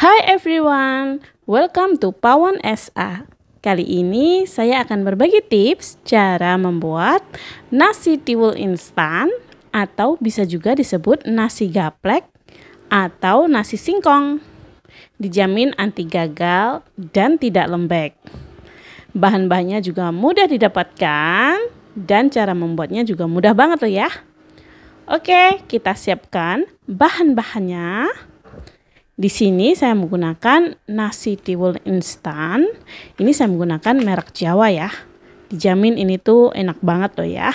Hai everyone, welcome to Pawon SA. Kali ini saya akan berbagi tips cara membuat nasi tiwul instan atau bisa juga disebut nasi gaplek atau nasi singkong. Dijamin anti gagal dan tidak lembek. Bahan-bahannya juga mudah didapatkan dan cara membuatnya juga mudah banget loh ya. Oke, kita siapkan bahan-bahannya. Di sini saya menggunakan nasi tiwul instan. Ini saya menggunakan merek Jawa ya. Dijamin ini tuh enak banget loh ya.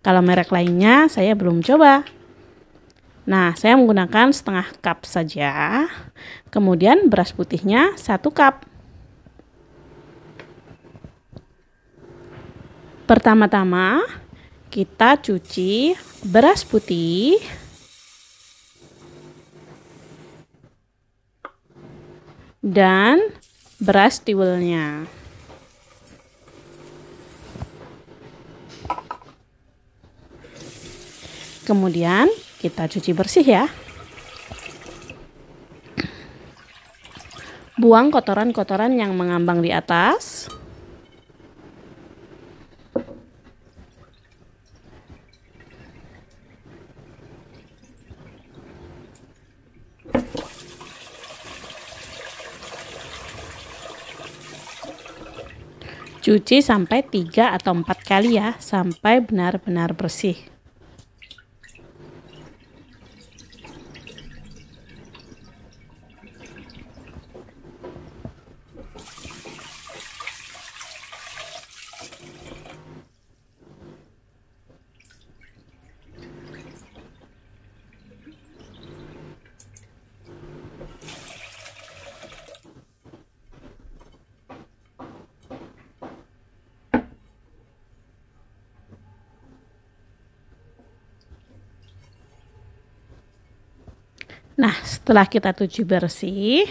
Kalau merek lainnya saya belum coba. Nah, saya menggunakan setengah cup saja. Kemudian beras putihnya satu cup. Pertama-tama kita cuci beras putih dan beras tiwulnya. Kemudian kita cuci bersih ya. Buang kotoran-kotoran yang mengambang di atas. Cuci sampai 3 atau 4 kali ya, sampai benar-benar bersih. Nah, setelah kita cuci bersih,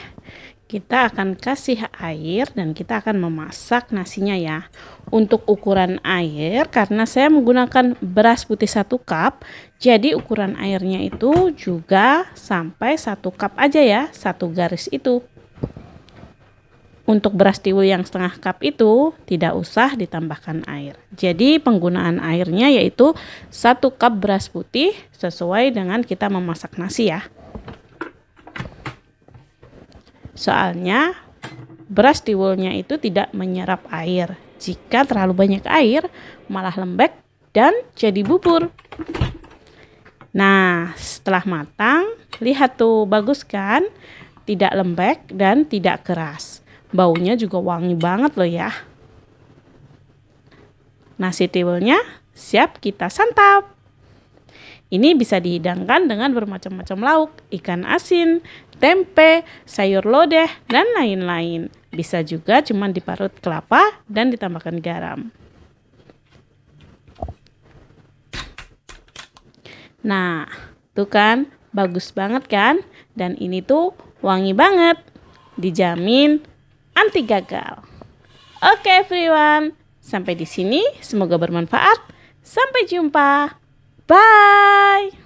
kita akan kasih air dan kita akan memasak nasinya ya. Untuk ukuran air, karena saya menggunakan beras putih satu cup, jadi ukuran airnya itu juga sampai satu cup aja ya, satu garis itu. Untuk beras tiwul yang setengah cup itu tidak usah ditambahkan air. Jadi penggunaan airnya yaitu satu cup beras putih sesuai dengan kita memasak nasi ya. Soalnya beras di woolnya itu tidak menyerap air. Jika terlalu banyak air, malah lembek dan jadi bubur. Nah, setelah matang, lihat tuh bagus kan? Tidak lembek dan tidak keras. Baunya juga wangi banget loh ya. Nasi tiwulnya siap kita santap. Ini bisa dihidangkan dengan bermacam-macam lauk, ikan asin, tempe, sayur lodeh, dan lain-lain. Bisa juga cuma diparut kelapa dan ditambahkan garam. Nah, tuh kan bagus banget kan? Dan ini tuh wangi banget. Dijamin anti gagal. Oke okay, everyone, sampai di sini semoga bermanfaat. Sampai jumpa. Bye.